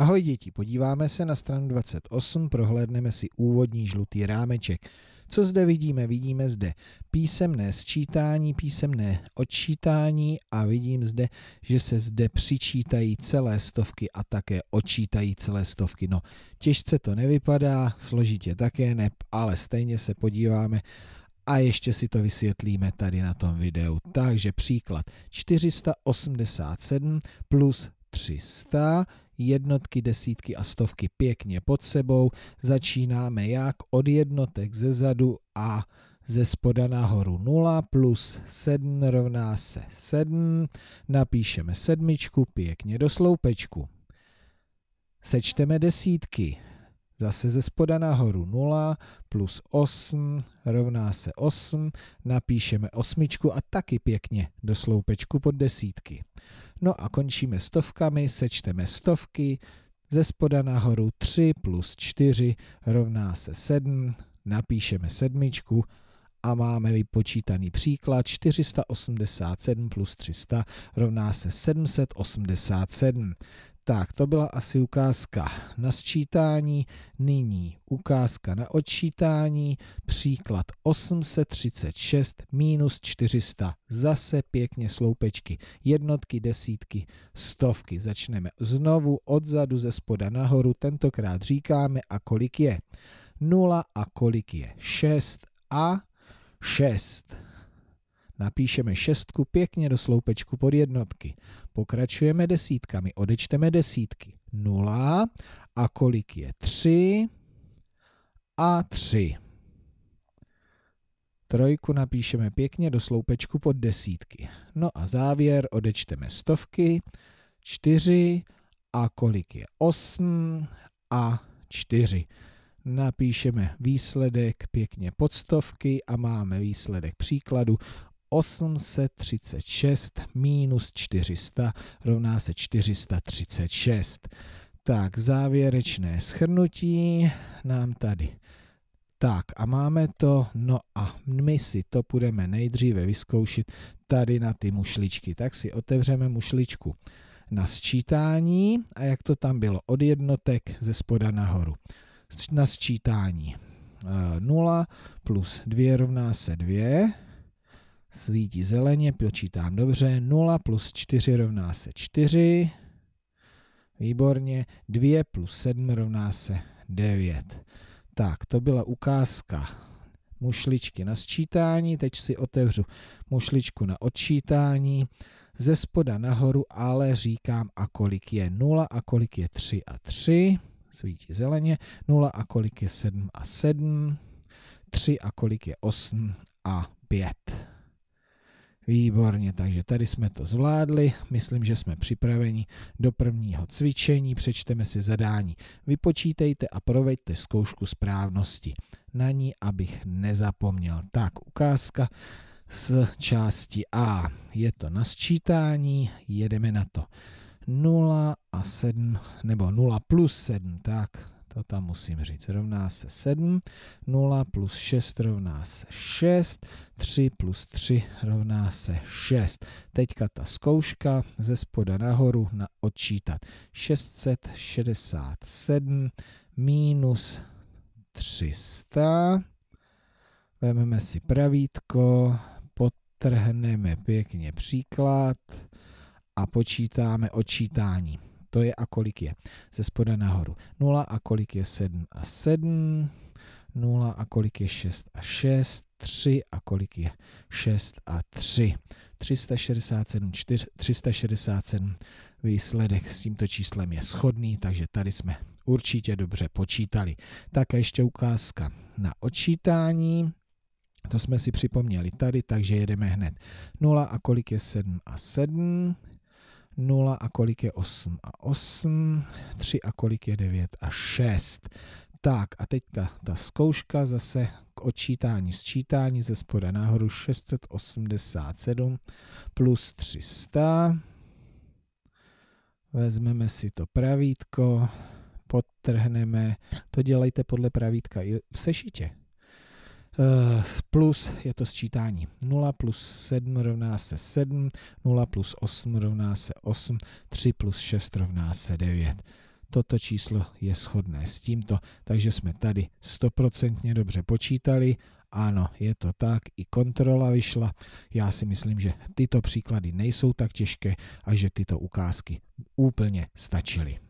Ahoj děti, podíváme se na stranu 28, prohlédneme si úvodní žlutý rámeček. Co zde vidíme? Vidíme zde písemné sčítání, písemné odčítání a vidím zde, že se zde přičítají celé stovky a také odčítají celé stovky. No, těžce to nevypadá, složitě také ne, ale stejně se podíváme a ještě si to vysvětlíme tady na tom videu. Takže příklad 487 plus 300, jednotky, desítky a stovky pěkně pod sebou. Začínáme jak od jednotek ze zadu a ze spoda nahoru 0 plus 7 rovná se 7. Napíšeme sedmičku pěkně do sloupečku. Sečteme desítky. Zase ze spoda nahoru 0 plus 8 rovná se 8. Napíšeme osmičku a taky pěkně do sloupečku pod desítky. No a končíme stovkami, sečteme stovky, ze spoda nahoru 3 plus 4 rovná se 7, napíšeme sedmičku a máme vypočítaný příklad 487 plus 300 rovná se 787. Tak, to byla asi ukázka na sčítání, nyní ukázka na odčítání, příklad 836 minus 400, zase pěkně sloupečky, jednotky, desítky, stovky. Začneme znovu odzadu ze spoda nahoru, tentokrát říkáme a kolik je 0 a kolik je 6 a 6. Napíšeme šestku pěkně do sloupečku pod jednotky. Pokračujeme desítkami, odečteme desítky. Nula a kolik je? Tři a tři. Trojku napíšeme pěkně do sloupečku pod desítky. No a závěr odečteme stovky, čtyři a kolik je? Osm a čtyři napíšeme výsledek pěkně pod stovky a máme výsledek příkladu 836 minus 400 rovná se 436. Tak, závěrečné schrnutí nám tady. Tak a máme to, no a my si to budeme nejdříve vyzkoušet tady na ty mušličky. Tak si otevřeme mušličku na sčítání a jak to tam bylo od jednotek ze spoda nahoru. Na sčítání 0 eh, plus 2 rovná se 2, Svítí zeleně, počítám dobře. 0 plus 4 rovná se 4. Výborně. 2 plus 7 rovná se 9. Tak, to byla ukázka mušličky na sčítání. Teď si otevřu mušličku na odčítání. Ze spoda nahoru ale říkám, a kolik je 0 a kolik je 3 a 3. Svítí zeleně. 0 a kolik je 7 a 7. 3 a kolik je 8 a 5. Výborně, takže tady jsme to zvládli, myslím, že jsme připraveni do prvního cvičení, přečteme si zadání. Vypočítejte a proveďte zkoušku správnosti. Na ní, abych nezapomněl. Tak, ukázka z části A. Je to na sčítání, jedeme na to. 0 a 7, nebo 0 plus 7, tak to tam musím říct. Rovná se 7. 0 plus 6 rovná se 6. 3 plus 3 rovná se 6. Teďka ta zkouška ze spoda nahoru na odčítat. 667 minus 300. Vezmeme si pravítko, potrhneme pěkně příklad a počítáme odčítání. To je a kolik je. Ze spoda nahoru. 0 a kolik je 7 a 7. 0 a kolik je 6 a 6. 3 a kolik je 6 a 3. 367, 4, 367 výsledek s tímto číslem je schodný, takže tady jsme určitě dobře počítali. Tak a ještě ukázka na odčítání. To jsme si připomněli tady, takže jedeme hned. 0 a kolik je 7 a 7. 0 a kolik je 8 a 8, 3 a kolik je 9 a 6. Tak a teďka ta zkouška zase k odčítání, sčítání ze spoda nahoru 687 plus 300. Vezmeme si to pravítko, podtrhneme, to dělejte podle pravítka i v sešitě. Eh, plus je to sčítání. 0 plus 7 rovná se 7, 0 plus 8 rovná se 8, 3 plus 6 rovná se 9. Toto číslo je shodné s tímto, takže jsme tady stoprocentně dobře počítali. Ano, je to tak, i kontrola vyšla. Já si myslím, že tyto příklady nejsou tak těžké a že tyto ukázky úplně stačily.